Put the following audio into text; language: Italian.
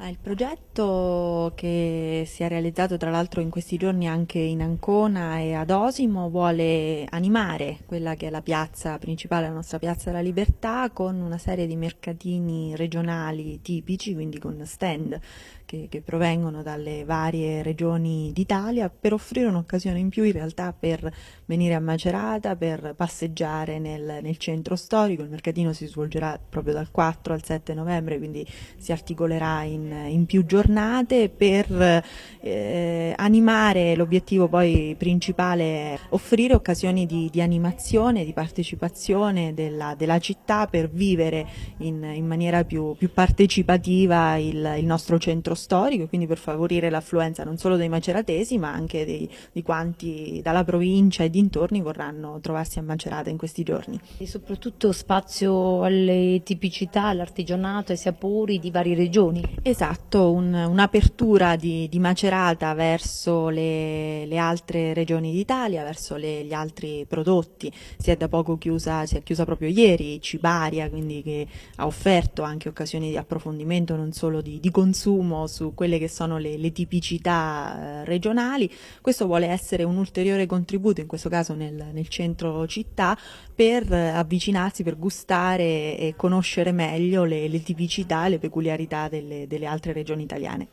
Ah, il progetto che si è realizzato tra l'altro in questi giorni anche in Ancona e ad Osimo vuole animare quella che è la piazza principale, la nostra piazza della libertà, con una serie di mercatini regionali tipici, quindi con stand che, che provengono dalle varie regioni d'Italia, per offrire un'occasione in più in realtà per venire a Macerata, per passeggiare nel, nel centro storico. Il mercatino si svolgerà proprio dal 4 al 7 novembre, quindi si articolerà in in, più giornate per eh, animare l'obiettivo poi principale, è offrire occasioni di, di animazione, di partecipazione della, della città per vivere in, in maniera più, più partecipativa il, il, nostro centro storico e quindi per favorire l'affluenza non solo dei maceratesi ma anche dei, di quanti dalla provincia e dintorni vorranno trovarsi a Macerata in questi giorni. E soprattutto spazio alle tipicità, all'artigianato, ai sapori di varie regioni. Esatto esatto, un'apertura di, di, macerata verso le, le altre regioni d'Italia, verso le, gli altri prodotti. Si è da poco chiusa, si è chiusa proprio ieri Cibaria, quindi che ha offerto anche occasioni di approfondimento, non solo di, di consumo, su quelle che sono le, le tipicità eh, regionali. Questo vuole essere un ulteriore contributo, in questo caso nel, nel centro città, per eh, avvicinarsi, per gustare e conoscere meglio le, le tipicità e le peculiarità delle, delle altre regioni italiane.